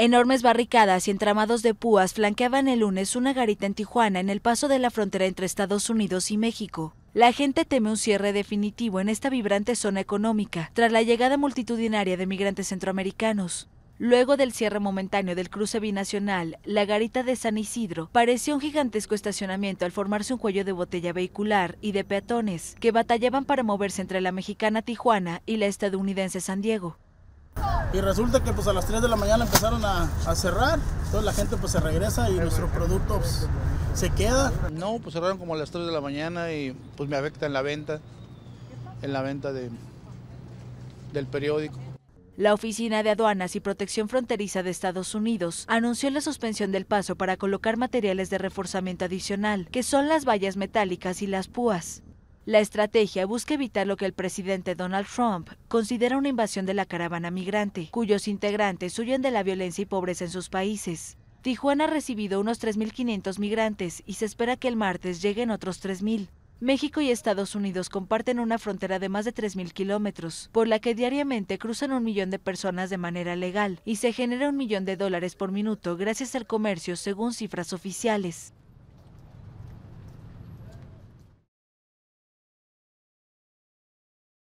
Enormes barricadas y entramados de púas flanqueaban el lunes una garita en Tijuana en el paso de la frontera entre Estados Unidos y México. La gente teme un cierre definitivo en esta vibrante zona económica tras la llegada multitudinaria de migrantes centroamericanos. Luego del cierre momentáneo del cruce binacional, la garita de San Isidro parecía un gigantesco estacionamiento al formarse un cuello de botella vehicular y de peatones que batallaban para moverse entre la mexicana Tijuana y la estadounidense San Diego. Y resulta que pues a las 3 de la mañana empezaron a, cerrar, entonces la gente pues se regresa y nuestros productos pues, se queda. No, pues cerraron como a las 3 de la mañana y pues me afecta en la venta, en la venta de, del periódico. La Oficina de Aduanas y Protección Fronteriza de Estados Unidos anunció la suspensión del paso para colocar materiales de reforzamiento adicional, que son las vallas metálicas y las púas. La estrategia busca evitar lo que el presidente Donald Trump considera una invasión de la caravana migrante, cuyos integrantes huyen de la violencia y pobreza en sus países. Tijuana ha recibido unos 3.500 migrantes y se espera que el martes lleguen otros 3.000. México y Estados Unidos comparten una frontera de más de 3.000 kilómetros, por la que diariamente cruzan un millón de personas de manera legal y se genera un millón de dólares por minuto gracias al comercio según cifras oficiales.